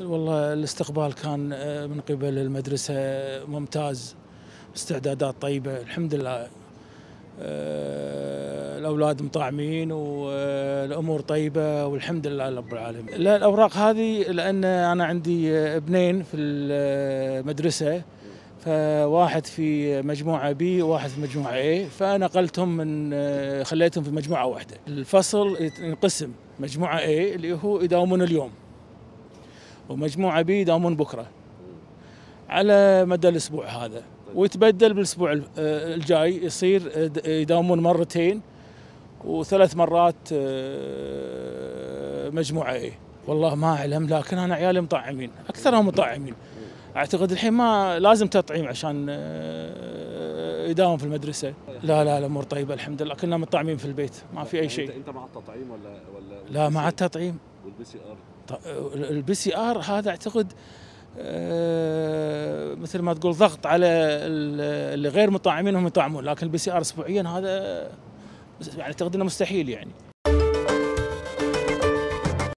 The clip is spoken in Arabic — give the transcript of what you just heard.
والله الاستقبال كان آه، من قبل المدرسة ممتاز استعدادات طيبة الحمد لله آه، الأولاد مطعمين والأمور آه، طيبة والحمد لله رب العالمين لا الأوراق هذه لأن أنا عندي ابنين في المدرسة فواحد في مجموعة بي وواحد في مجموعة اي فنقلتهم من خليتهم في مجموعة واحدة الفصل ينقسم مجموعة اي اللي هو يداومون اليوم ومجموعه بي يداومون بكره على مدى الاسبوع هذا طيب. ويتبدل بالاسبوع الجاي يصير يداومون مرتين وثلاث مرات آه، مجموعه اي والله ما اعلم لكن انا عيالي مطعمين اكثرهم مطعمين اعتقد الحين ما لازم تطعيم عشان آه، يداوم في المدرسه لا لا الامور طيبه الحمد لله كنا مطعمين في البيت ما في اي شيء انت مع التطعيم ولا ولا لا مع التطعيم والبي سي ار طيب، البي سي ار هذا اعتقد آه، مثل ما تقول ضغط على اللي غير مطعمين هم يطعمون لكن البي سي ار اسبوعيا هذا يعني اعتقد انه مستحيل يعني